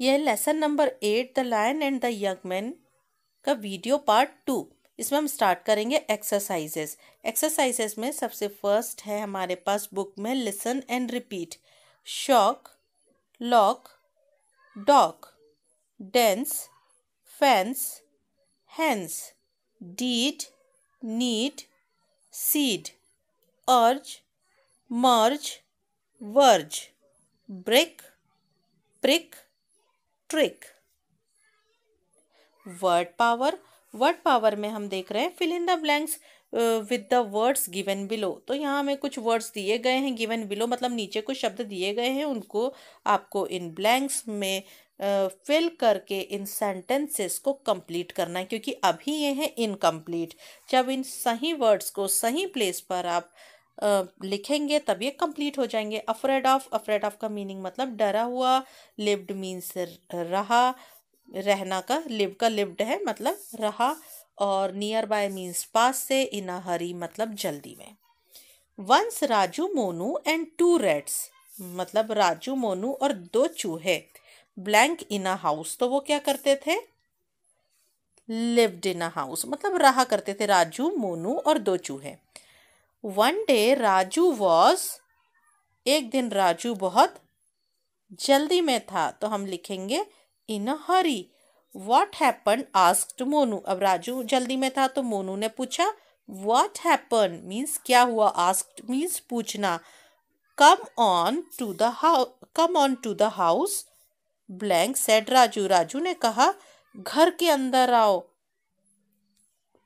यह lesson number eight the lion and the young man का video part two इसमें हम स्टार्ट करेंगे एक्सरसाइजेस एक्सरसाइजेस में सबसे फर्स्ट है हमारे पास बुक में listen and repeat shock lock dock dense fence hence deed need seed urge merge verge brick prick trick word power word power में हम देख रहे हैं fill in the blanks with the words given below तो यहाँ हमें कुछ words दिए गए हैं गिवन बिलो मतलब नीचे कुछ शब्द दिए गए हैं उनको आपको इन ब्लैंक्स में फिल uh, करके इन सेंटेंसेस को कंप्लीट करना है क्योंकि अभी ये है इनकम्प्लीट जब इन सही वर्ड्स को सही प्लेस पर आप uh, लिखेंगे तब ये कंप्लीट हो जाएंगे अफ्रेड ऑफ अफ्रेड ऑफ का मीनिंग मतलब डरा हुआ लिव्ड मीन्स रहा रहना का लिव का लिव्ड है मतलब रहा और नियर बाय मीन्स पास से इन अ हरी मतलब जल्दी में once Raju Monu and two reds मतलब राजू मोनू और दो चूहे ब्लैंक इन अ हाउस तो वो क्या करते थे लिव्ड इन अ हाउस मतलब रहा करते थे राजू मोनू और दो चूहे वन डे राजू वॉज एक दिन राजू बहुत जल्दी में था तो हम लिखेंगे in a hurry what happen asked Monu अब राजू जल्दी में था तो मोनू ने पूछा वॉट हैपन मीन्स क्या हुआ आस्क्ड मीन्स पूछना come on to the come on to the house blank said Raju Raju ने कहा घर के अंदर आओ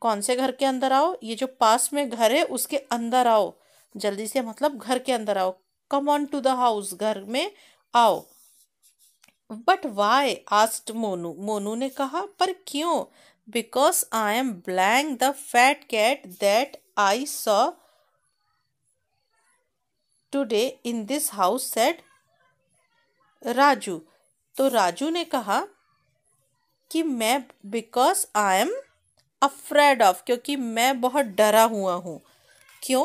कौन से घर के अंदर आओ ये जो पास में घर है उसके अंदर आओ जल्दी से मतलब घर के अंदर आओ come on to the house घर में आओ but why asked Monu Monu ने कहा पर क्यों because I am blank the fat cat that I saw today in this house said Raju तो राजू ने कहा कि मैं because I am afraid of क्योंकि मैं बहुत डरा हुआ हूँ क्यों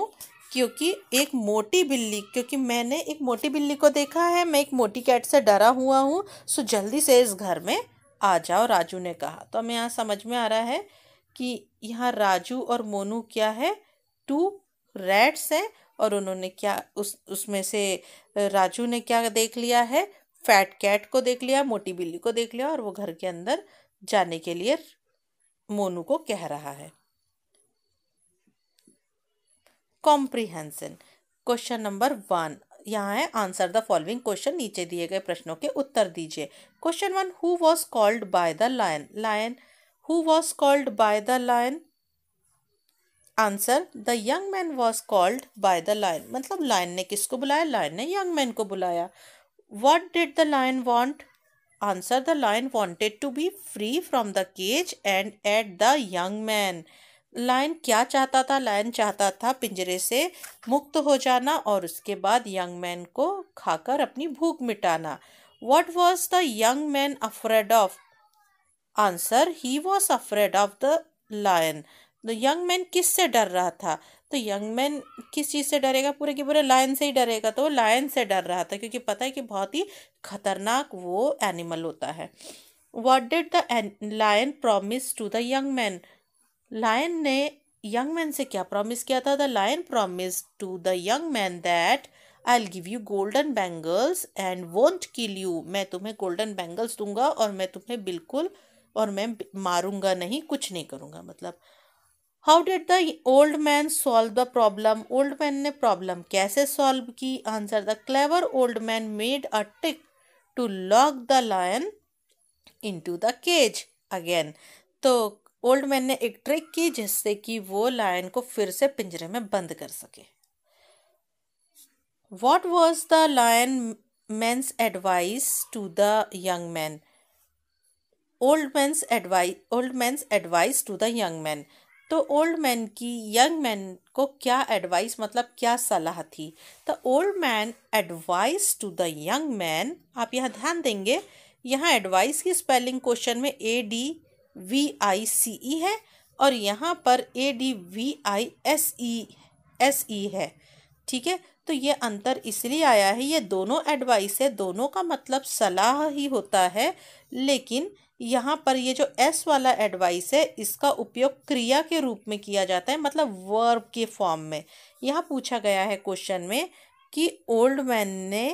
क्योंकि एक मोटी बिल्ली क्योंकि मैंने एक मोटी बिल्ली को देखा है मैं एक मोटी कैट से डरा हुआ हूँ सो जल्दी से इस घर में आ जाओ राजू ने कहा तो हमें यहाँ समझ में आ रहा है कि यहाँ राजू और मोनू क्या है टू रेड्स हैं और उन्होंने क्या उस उसमें से राजू ने क्या देख लिया है फैट कैट को देख लिया मोटी बिल्ली को देख लिया और वो घर के अंदर जाने के लिए मोनू को कह रहा है कॉम्प्रिहेंसन क्वेश्चन नंबर वन यहाँ है आंसर द फॉलोइंग क्वेश्चन नीचे दिए गए प्रश्नों के उत्तर दीजिए question one who was called by the lion lion who was called by the lion answer the young man was called by the lion मतलब लायन ने किसको बुलाया लायन ने यंग मैन को बुलाया what did the lion want Answer the lion wanted to be free from the cage and at the young man. Lion क्या चाहता था लायन चाहता था पिंजरे से मुक्त हो जाना और उसके बाद यंग मैन को खाकर अपनी भूख मिटाना what was the young man afraid of answer he was afraid of the lion the young man किस से डर रहा था तो यंग मैन किस चीज़ से डरेगा पूरे के पूरे लायन से ही डरेगा तो वो लायन से डर रहा था क्योंकि पता है कि बहुत ही खतरनाक वो एनिमल होता है what did the lion promise to the young man lion ने यंग मैन से क्या प्रॉमिस किया था the lion promise to the young man that I give you golden bangles and won't kill you मैं तुम्हें golden bangles दूंगा और मैं तुम्हें बिल्कुल और मैं मारूंगा नहीं कुछ नहीं करूँगा मतलब how did the old man solve the problem old man ने प्रॉब्लम कैसे सॉल्व की answer the clever old man made a trick to lock the lion into the cage again तो ओल्ड मैन ने एक trick की जिससे कि वो लायन को फिर से पिंजरे में बंद कर सके what was the lion man's advice to the young man old man's advice old man's advice to the young man तो ओल्ड मैन की यंग मैन को क्या एडवाइस मतलब क्या सलाह थी the old man advice to the young man आप यहाँ ध्यान देंगे यहाँ एडवाइस की स्पेलिंग क्वेश्चन में ए डी वी आई सी ई है और यहाँ पर A D V I S E S E है ठीक है तो ये अंतर इसलिए आया है ये दोनों एडवाइस है दोनों का मतलब सलाह ही होता है लेकिन यहाँ पर ये जो एस वाला एडवाइस है इसका उपयोग क्रिया के रूप में किया जाता है मतलब वर्ब के फॉर्म में यहाँ पूछा गया है क्वेश्चन में कि ओल्ड मैन ने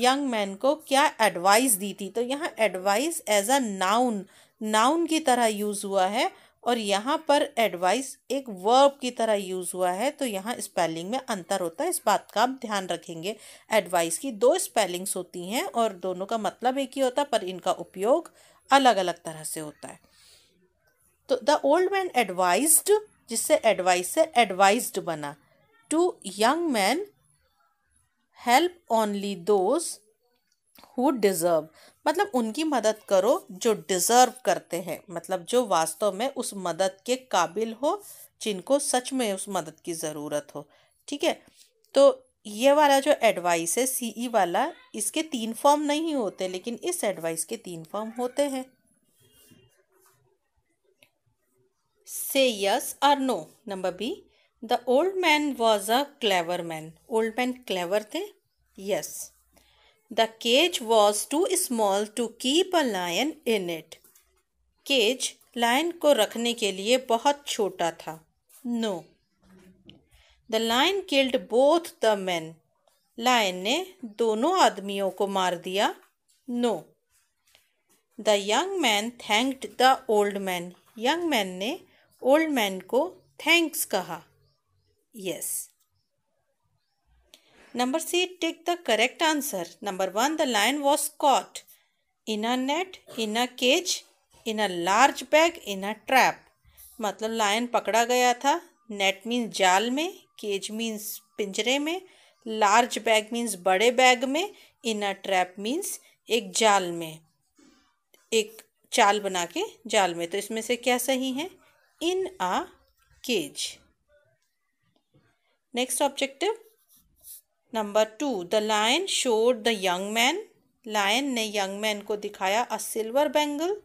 यंग मैन को क्या एडवाइस दी थी तो यहाँ advice as a noun noun की तरह यूज़ हुआ है और यहाँ पर एडवाइस एक वर्ब की तरह यूज़ हुआ है तो यहाँ स्पेलिंग में अंतर होता है इस बात का आप ध्यान रखेंगे एडवाइस की दो स्पेलिंग्स होती हैं और दोनों का मतलब एक ही होता है पर इनका उपयोग अलग अलग तरह से होता है तो द ओल्ड मैन एडवाइज्ड जिससे एडवाइस से एडवाइज्ड बना to young man help only those who deserve मतलब उनकी मदद करो जो डिज़र्व करते हैं मतलब जो वास्तव में उस मदद के काबिल हो जिनको सच में उस मदद की ज़रूरत हो ठीक है तो ये वाला जो एडवाइस है सी ई e वाला इसके तीन फॉर्म नहीं होते लेकिन इस एडवाइस के तीन फॉर्म होते हैं से yes or no number B the old man was a clever man old man clever थे yes the cage was too small to keep a lion in it cage lion को रखने के लिए बहुत छोटा था no no. The lion killed both the man lion ने दोनों आदमियों को मार दिया no the young man thanked the old man young man ने ओल्ड मैन को थैंक्स कहा yes number C take the correct answer number one the lion was caught in a net in a cage in a large bag in a trap मतलब lion पकड़ा गया था net means जाल में cage means पिंजरे में large bag means बड़े bag में इनर ट्रैप मीन्स एक जाल में एक चाल बना के जाल में तो इसमें से क्या सही है in a cage next objective number two the lion showed the young man lion ने यंग मैन को दिखाया a silver bangle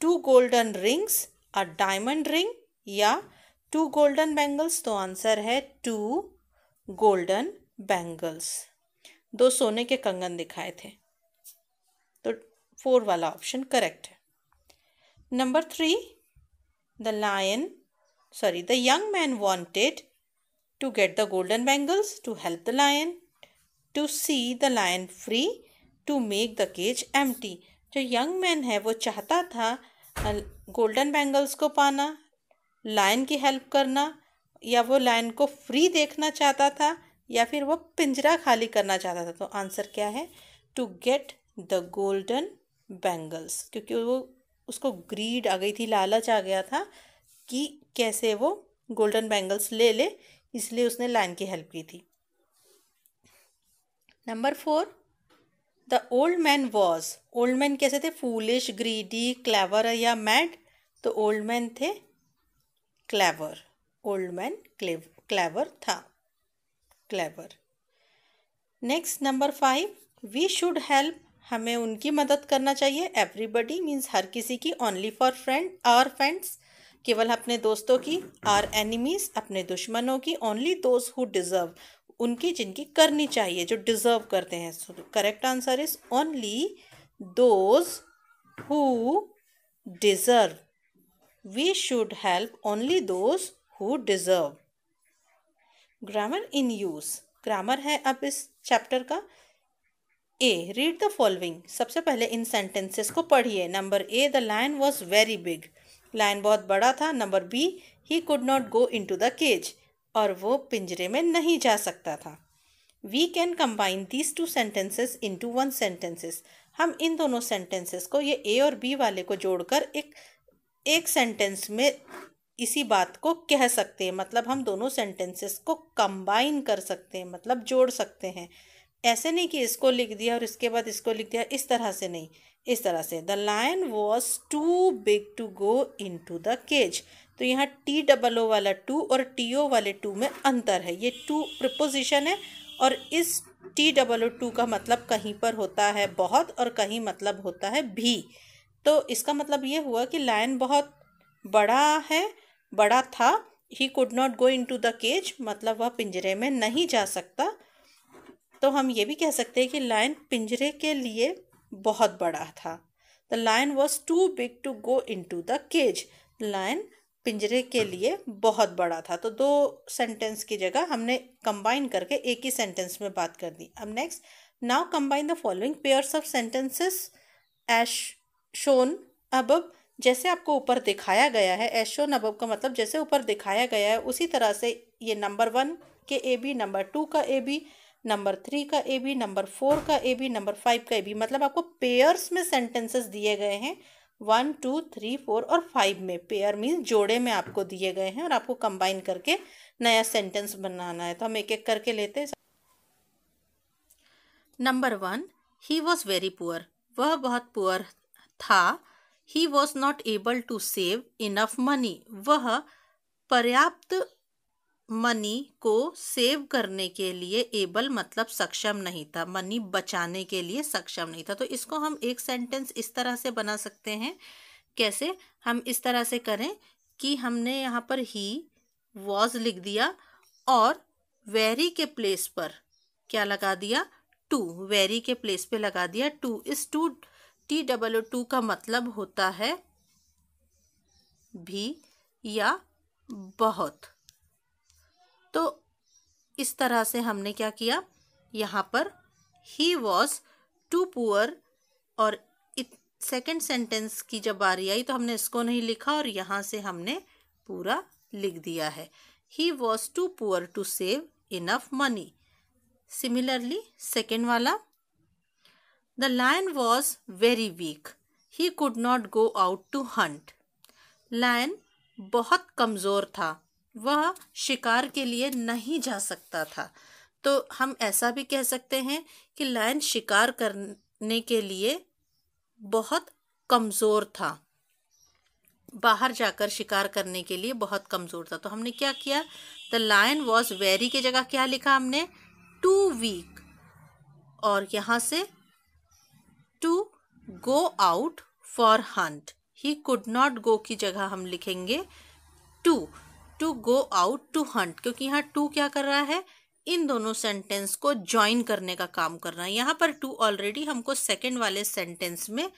two golden rings a diamond ring या टू गोल्डन बैंगल्स तो आंसर है टू गोल्डन बैंगल्स दो सोने के कंगन दिखाए थे तो फोर वाला ऑप्शन करेक्ट है number three the lion sorry the young man wanted to get the golden bangles to help the lion to see the lion free to make the cage एम जो यंग मैन है वो चाहता था golden bangles को पाना line की help करना या वो लाइन को फ्री देखना चाहता था या फिर वो पिंजरा खाली करना चाहता था तो आंसर क्या है to get the golden bangles क्योंकि वो उसको ग्रीड आ गई थी लालच आ गया था कि कैसे वो गोल्डन बैंगल्स ले ले इसलिए उसने लाइन की हेल्प की थी number four the old man was old man कैसे थे फूलिश ग्रीडी क्लेवर या मैड तो ओल्ड मैन थे क्लेवर ओल्ड मैन क्लेवर था clever next number five we should help हमें उनकी मदद करना चाहिए एवरीबडी मीन्स हर किसी की only for friend or friends केवल अपने दोस्तों की आर एनिमीज अपने दुश्मनों की ओनली दोज हु डिज़र्व उनकी जिनकी करनी चाहिए जो डिज़र्व करते हैं correct answer is only those who deserve we should help only those who deserve grammar in use grammar है अब इस चैप्टर का ए रीड द फॉलोइंग सबसे पहले इन सेंटेंसेस को पढ़िए number A the lion was very big lion बहुत बड़ा था number B he could not go into the cage और वो पिंजरे में नहीं जा सकता था we can combine these two sentences into one sentences हम इन दोनों सेंटेंसेस को ये ए और बी वाले को जोड़कर एक एक सेंटेंस में इसी बात को कह सकते हैं मतलब हम दोनों सेंटेंसेस को कंबाइन कर सकते हैं मतलब जोड़ सकते हैं ऐसे नहीं कि इसको लिख दिया और इसके बाद इसको लिख दिया इस तरह से नहीं इस तरह से the lion was too big to go into the cage तो यहाँ टी डबल ओ वाला टू और टी ओ वाले टू में अंतर है ये टू प्रिपोजिशन है और इस टी डबल ओ टू का मतलब कहीं पर होता है बहुत और कहीं मतलब होता है भी तो इसका मतलब ये हुआ कि लायन बहुत बड़ा है बड़ा था he could not go into the cage मतलब वह पिंजरे में नहीं जा सकता तो हम ये भी कह सकते हैं कि लायन पिंजरे के लिए बहुत बड़ा था the lion was too big to go into the cage lion पिंजरे के लिए बहुत बड़ा था तो दो सेंटेंस की जगह हमने कंबाइन करके एक ही सेंटेंस में बात कर दी अब next now combine the following pairs of sentences as shown above जैसे आपको ऊपर दिखाया गया है एस शोन अबब का मतलब जैसे ऊपर दिखाया गया है उसी तरह से ये नंबर वन के ए बी नंबर टू का ए बी नंबर थ्री का ए बी नंबर फोर का ए बी नंबर फाइव का ए बी मतलब आपको पेयर्स में सेंटेंसेस दिए गए हैं वन टू थ्री फोर और फाइव में पेयर मीन जोड़े में आपको दिए गए हैं और आपको कंबाइन करके नया सेंटेंस बनाना है तो हम एक एक करके लेते हैं number one he was very poor वह बहुत पुअर था he was not able to save enough money वह पर्याप्त मनी को सेव करने के लिए एबल मतलब सक्षम नहीं था मनी बचाने के लिए सक्षम नहीं था तो इसको हम एक सेंटेंस इस तरह से बना सकते हैं कैसे हम इस तरह से करें कि हमने यहाँ पर ही वॉज लिख दिया और वेरी के प्लेस पर क्या लगा दिया टू वेरी के प्लेस पे लगा दिया टू इस too T double O too का मतलब होता है भी या बहुत तो इस तरह से हमने क्या किया यहाँ पर ही वॉज टू पुअर और सेकेंड सेंटेंस की जब बारी आई तो हमने इसको नहीं लिखा और यहाँ से हमने पूरा लिख दिया है he was too poor to save enough money similarly second वाला the lion was very weak he could not go out to hunt lion बहुत कमज़ोर था वह शिकार के लिए नहीं जा सकता था तो हम ऐसा भी कह सकते हैं कि लायन शिकार करने के लिए बहुत कमज़ोर था बाहर जाकर शिकार करने के लिए बहुत कमज़ोर था तो हमने क्या किया द लायन वॉज वेरी की जगह क्या लिखा हमने टू वीक और यहाँ से to go out for hunt he could not go की जगह हम लिखेंगे to to go out to hunt क्योंकि यहाँ to क्या कर रहा है इन दोनों सेंटेंस को ज्वाइन करने का काम कर रहा है यहाँ पर टू ऑलरेडी हमको सेकेंड वाले सेंटेंस में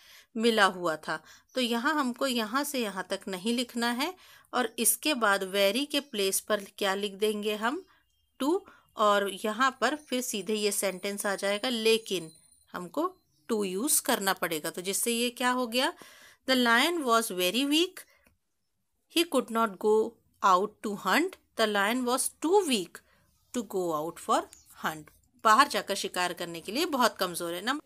मिला हुआ था तो यहाँ हमको यहाँ से यहाँ तक नहीं लिखना है और इसके बाद वेरी के प्लेस पर क्या लिख देंगे हम टू और यहाँ पर फिर सीधे ये सेंटेंस आ जाएगा लेकिन हमको टू यूज करना पड़ेगा तो जिससे ये क्या हो गया the lion was very weak he could not go out to hunt the lion was too weak to go out for hunt बाहर जाकर शिकार करने के लिए बहुत कमजोर है number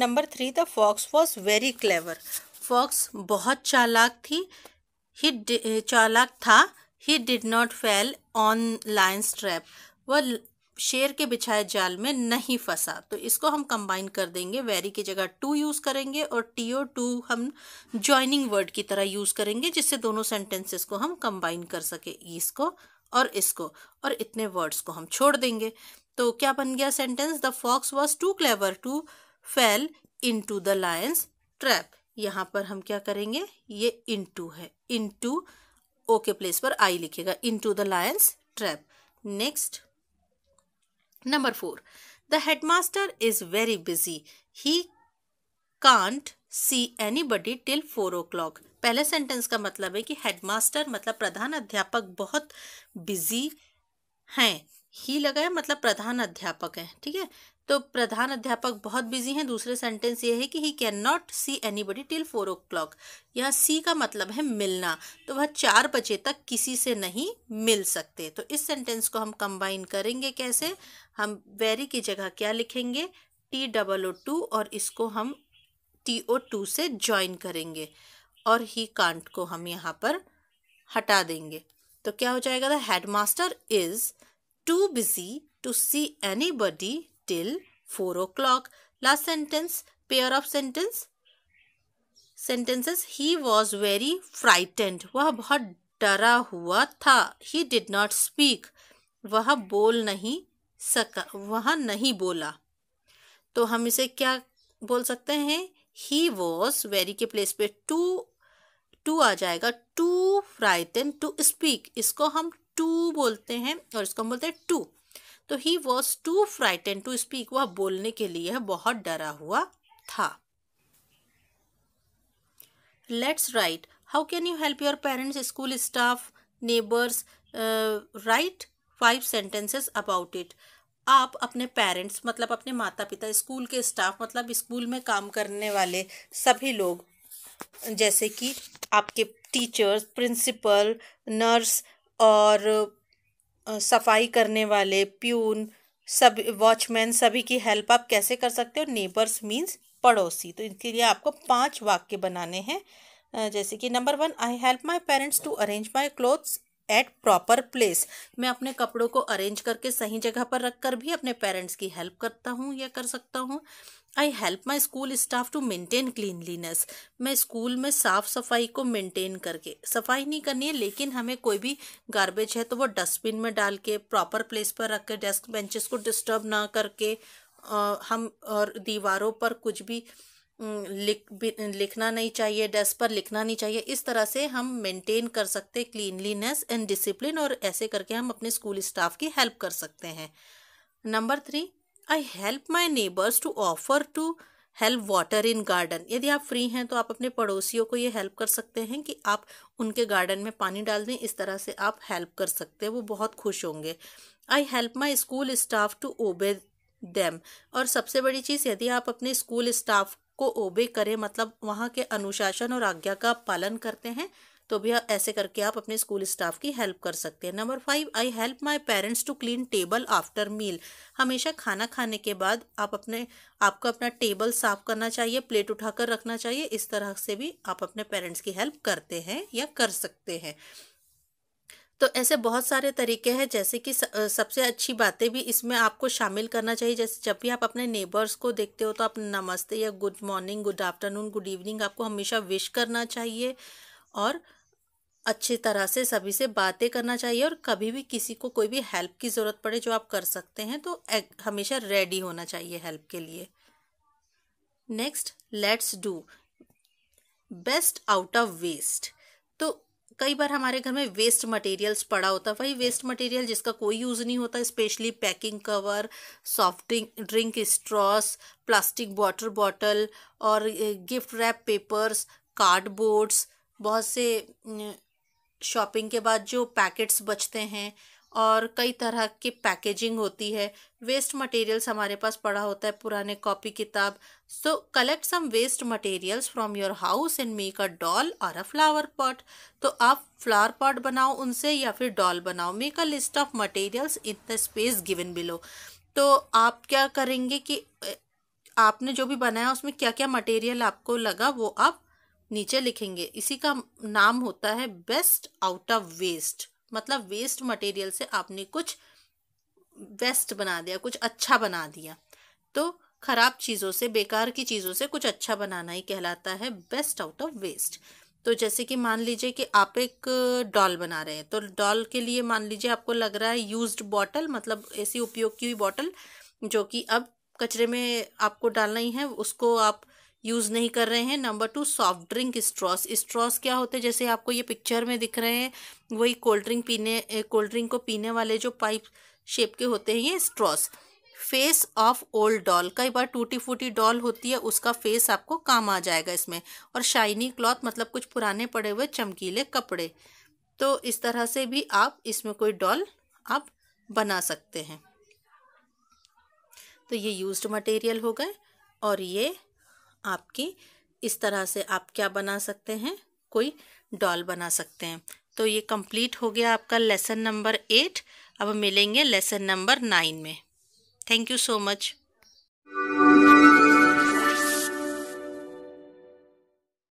number three the fox was very clever fox बहुत चालाक थी ही चालाक था he did not fail on lion's trap वह शेर के बिछाए जाल में नहीं फंसा तो इसको हम कंबाइन कर देंगे वेरी की जगह टू यूज़ करेंगे और टी ओ टू हम ज्वाइनिंग वर्ड की तरह यूज़ करेंगे जिससे दोनों सेंटेंसेस को हम कंबाइन कर सके इसको और इसको और इतने वर्ड्स को हम छोड़ देंगे तो क्या बन गया sentence the fox was too clever to fail into the lion's trap यहाँ पर हम क्या करेंगे ये इन टू है इन टू ओके प्लेस पर आई लिखेगा into the lion's trap next Number 4. The headmaster is very busy. He can't see anybody till four o'clock पहले सेंटेंस का मतलब है कि हेडमास्टर मतलब प्रधान अध्यापक बहुत बिजी हैं ही लगा है मतलब प्रधान अध्यापक हैं ठीक है तो प्रधान अध्यापक बहुत बिजी हैं दूसरे सेंटेंस ये है कि he can not see anybody till four o'clock यहाँ सी का मतलब है मिलना तो वह चार बजे तक किसी से नहीं मिल सकते तो इस सेंटेंस को हम कंबाइन करेंगे कैसे हम वेरी की जगह क्या लिखेंगे टी डबल ओ टू और इसको हम टी ओ टू से ज्वाइन करेंगे और ही कांट को हम यहाँ पर हटा देंगे तो क्या हो जाएगा the headmaster is too busy to see anybody till four o'clock. Last sentence, pair of sentence. Sentences, he was very frightened. वह बहुत डरा हुआ था He did not speak. वह बोल नहीं सका वह नहीं बोला तो हम इसे क्या बोल सकते हैं ही वॉज वेरी के प्लेस पे टू टू आ जाएगा टू फ्राइटन टू स्पीक इसको हम टू बोलते हैं और इसको हम बोलते हैं टू तो he was too frighten to speak वह बोलने के लिए बहुत डरा हुआ था let's write how can you help your parents school staff neighbours write five sentences about it आप अपने पेरेंट्स मतलब अपने माता पिता स्कूल के स्टाफ मतलब स्कूल में काम करने वाले सभी लोग जैसे कि आपके टीचर्स प्रिंसिपल नर्स और सफाई करने वाले प्यून सब वॉचमैन सभी की हेल्प आप कैसे कर सकते हो नेबर्स मीन्स पड़ोसी तो इसके लिए आपको पांच वाक्य बनाने हैं जैसे कि number one I help my parents to arrange my clothes at proper place मैं अपने कपड़ों को अरेंज करके सही जगह पर रख कर भी अपने पेरेंट्स की हेल्प करता हूँ या कर सकता हूँ I help my school staff to maintain cleanliness मैं स्कूल में साफ़ सफाई को मेंटेन करके सफाई नहीं करनी है लेकिन हमें कोई भी गार्बेज है तो वो डस्टबिन में डाल के प्रॉपर प्लेस पर रख के डेस्क बेंचेस को डिस्टर्ब ना करके आ, हम और दीवारों पर कुछ भी लिख भी, लिखना नहीं चाहिए डेस्क पर लिखना नहीं चाहिए इस तरह से हम मेंटेन कर सकते क्लीनलीनेस एंड डिसिप्लिन और ऐसे करके हम अपने स्कूल स्टाफ की हेल्प कर सकते हैं number three I help my neighbours to offer to help water in garden यदि आप फ्री हैं तो आप अपने पड़ोसियों को ये हेल्प कर सकते हैं कि आप उनके गार्डन में पानी डाल दें इस तरह से आप हेल्प कर सकते हैं वो बहुत खुश होंगे I help my school staff to obey them और सबसे बड़ी चीज़ यदि आप अपने स्कूल स्टाफ को ओबे करें मतलब वहाँ के अनुशासन और आज्ञा का पालन करते हैं तो भी ऐसे करके आप अपने स्कूल स्टाफ की हेल्प कर सकते हैं number five I help my parents to clean table after meal हमेशा खाना खाने के बाद आप अपने आपको अपना टेबल साफ करना चाहिए प्लेट उठाकर रखना चाहिए इस तरह से भी आप अपने पेरेंट्स की हेल्प करते हैं या कर सकते हैं तो ऐसे बहुत सारे तरीके हैं जैसे कि सबसे अच्छी बातें भी इसमें आपको शामिल करना चाहिए जैसे जब भी आप अपने नेबर्स को देखते हो तो आप नमस्ते या good morning good afternoon good evening आपको हमेशा विश करना चाहिए और अच्छी तरह से सभी से बातें करना चाहिए और कभी भी किसी को कोई भी हेल्प की ज़रूरत पड़े जो आप कर सकते हैं तो हमेशा रेडी होना चाहिए हेल्प के लिए next let's do best out of waste तो कई बार हमारे घर में वेस्ट मटेरियल्स पड़ा होता है वही वेस्ट मटेरियल जिसका कोई यूज़ नहीं होता specially packing cover soft drink drink straws plastic water bottle और गिफ्ट रैप पेपर्स कार्डबोर्ड्स बहुत से शॉपिंग के बाद जो पैकेट्स बचते हैं और कई तरह की पैकेजिंग होती है वेस्ट मटेरियल्स हमारे पास पड़ा होता है पुराने कॉपी किताब so collect some waste materials from your house and make a doll और अ फ्लावर पॉट तो आप फ्लावर पॉट बनाओ उनसे या फिर डॉल बनाओ make a list of materials in the space given below तो आप क्या करेंगे कि आपने जो भी बनाया उसमें क्या क्या मटेरियल आपको लगा वो आप नीचे लिखेंगे इसी का नाम होता है बेस्ट आउट ऑफ वेस्ट मतलब वेस्ट मटेरियल से आपने कुछ बेस्ट बना दिया कुछ अच्छा बना दिया तो खराब चीज़ों से बेकार की चीज़ों से कुछ अच्छा बनाना ही कहलाता है बेस्ट आउट ऑफ वेस्ट तो जैसे कि मान लीजिए कि आप एक डॉल बना रहे हैं तो डॉल के लिए मान लीजिए आपको लग रहा है यूज्ड बॉटल मतलब ऐसी उपयोग की हुई बॉटल जो कि अब कचरे में आपको डालना ही है उसको आप यूज़ नहीं कर रहे हैं number two soft drink straws straws क्या होते हैं जैसे आपको ये पिक्चर में दिख रहे हैं वही कोल्ड ड्रिंक पीने कोल्ड ड्रिंक को पीने वाले जो पाइप शेप के होते हैं ये straws face of old doll कई बार टूटी फूटी डॉल होती है उसका फेस आपको काम आ जाएगा इसमें और शाइनी क्लॉथ मतलब कुछ पुराने पड़े हुए चमकीले कपड़े तो इस तरह से भी आप इसमें कोई डॉल आप बना सकते हैं तो ये यूज्ड मटेरियल हो गए और ये आपकी इस तरह से आप क्या बना सकते हैं कोई डॉल बना सकते हैं तो ये कंप्लीट हो गया आपका लेसन नंबर एट अब मिलेंगे लेसन नंबर नाइन में थैंक यू सो मच